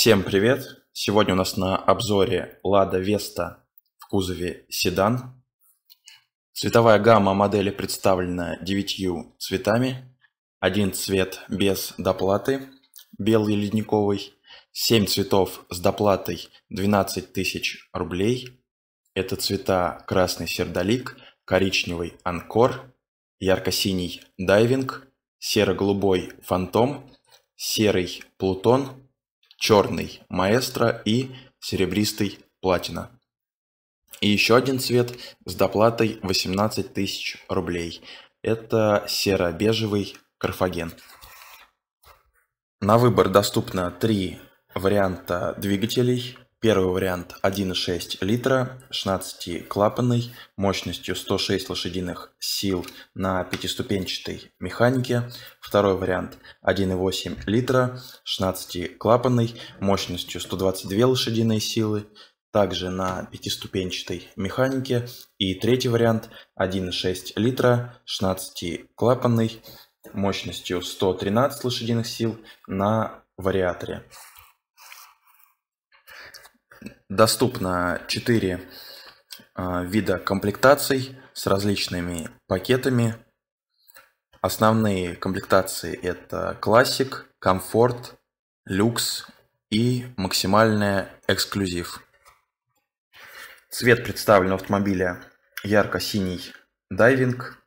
Всем привет! Сегодня у нас на обзоре Lada Vesta в кузове седан. Цветовая гамма модели представлена 9 цветами. Один цвет без доплаты, белый ледниковый. 7 цветов с доплатой 12 тысяч рублей. Это цвета красный сердолик, коричневый анкор, ярко-синий дайвинг, серо-голубой фантом, серый плутон – черный маэстро и серебристый платина. И еще один цвет с доплатой 18 тысяч рублей. Это серо-бежевый карфаген. На выбор доступно три варианта двигателей. Первый вариант 1,6 литра, 16-клапанный, мощностью 106 лошадиных сил на пятиступенчатой механике. Второй вариант 1,8 литра, 16-клапанный, мощностью 122 лошадиные силы, также на пятиступенчатой механике. И третий вариант 1,6 литра, 16-клапанный, мощностью 113 лошадиных сил на вариаторе доступно 4 а, вида комплектаций с различными пакетами. Основные комплектации это Classic, Comfort, Люкс и максимальная эксклюзив. Цвет представлен у автомобиля ярко-синий дайвинг.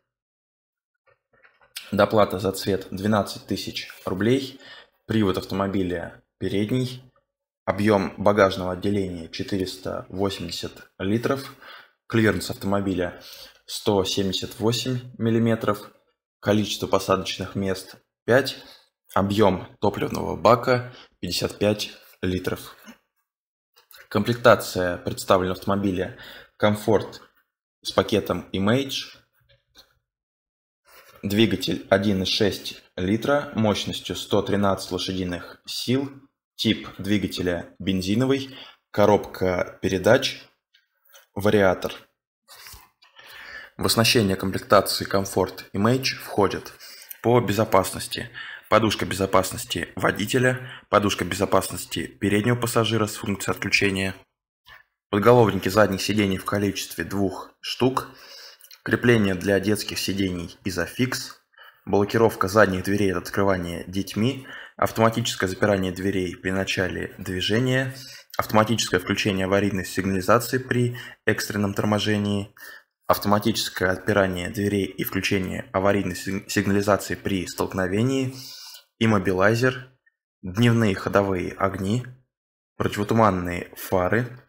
Доплата за цвет 12 тысяч рублей. Привод автомобиля передний. Объем багажного отделения 480 литров. Клиренс автомобиля 178 миллиметров Количество посадочных мест 5. Объем топливного бака 55 литров. Комплектация представлена автомобиля комфорт с пакетом Image. Двигатель 1,6 литра мощностью 113 лошадиных сил тип двигателя бензиновый, коробка передач, вариатор. В оснащение комплектации Comfort Image входит по безопасности подушка безопасности водителя, подушка безопасности переднего пассажира с функцией отключения, подголовники задних сидений в количестве двух штук, крепление для детских сидений изофикс, блокировка задних дверей от открывания детьми – автоматическое запирание дверей при начале движения, автоматическое включение аварийной сигнализации при экстренном торможении, автоматическое отпирание дверей и включение аварийной сигнализации при столкновении, иммобилайзер, дневные ходовые огни, противотуманные фары,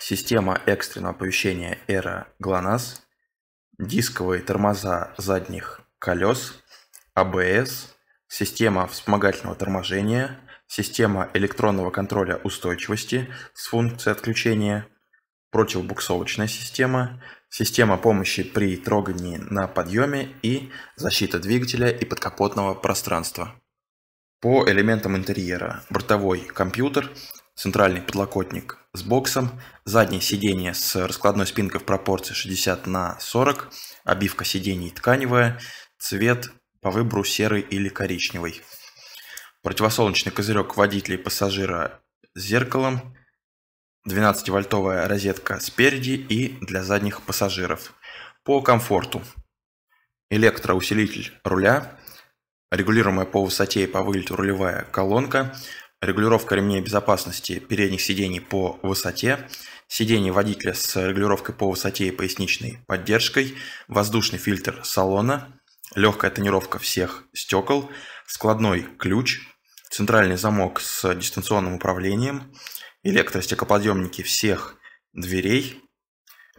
система экстренного оповещения «Эра ГЛОНАСС», дисковые тормоза задних колес, АБС – система вспомогательного торможения, система электронного контроля устойчивости с функцией отключения, противобуксовочная система, система помощи при трогании на подъеме и защита двигателя и подкапотного пространства. По элементам интерьера бортовой компьютер, центральный подлокотник с боксом, заднее сиденье с раскладной спинкой в пропорции 60 на 40, обивка сидений тканевая, цвет по выбору серый или коричневый. Противосолнечный козырек водителя и пассажира с зеркалом, 12-вольтовая розетка спереди и для задних пассажиров. По комфорту. Электроусилитель руля, регулируемая по высоте и по вылету рулевая колонка, регулировка ремней безопасности передних сидений по высоте, сиденье водителя с регулировкой по высоте и поясничной поддержкой, воздушный фильтр салона, легкая тонировка всех стекол, складной ключ, центральный замок с дистанционным управлением, электростеклоподъемники всех дверей,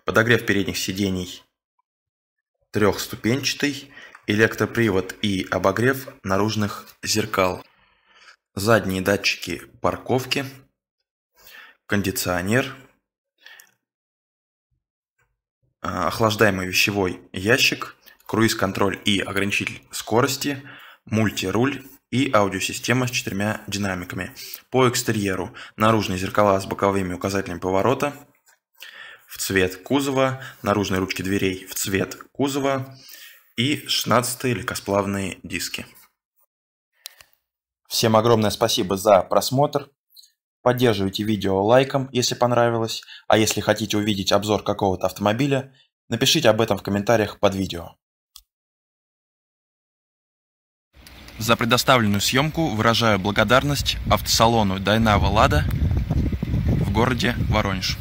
подогрев передних сидений трехступенчатый, электропривод и обогрев наружных зеркал, задние датчики парковки, кондиционер, а, охлаждаемый вещевой ящик, круиз-контроль и ограничитель скорости, мультируль и аудиосистема с четырьмя динамиками. По экстерьеру наружные зеркала с боковыми указателями поворота в цвет кузова, наружные ручки дверей в цвет кузова и 16 легкосплавные диски. Всем огромное спасибо за просмотр. Поддерживайте видео лайком, если понравилось. А если хотите увидеть обзор какого-то автомобиля, напишите об этом в комментариях под видео. За предоставленную съемку выражаю благодарность автосалону Дайнава Лада в городе Воронеж.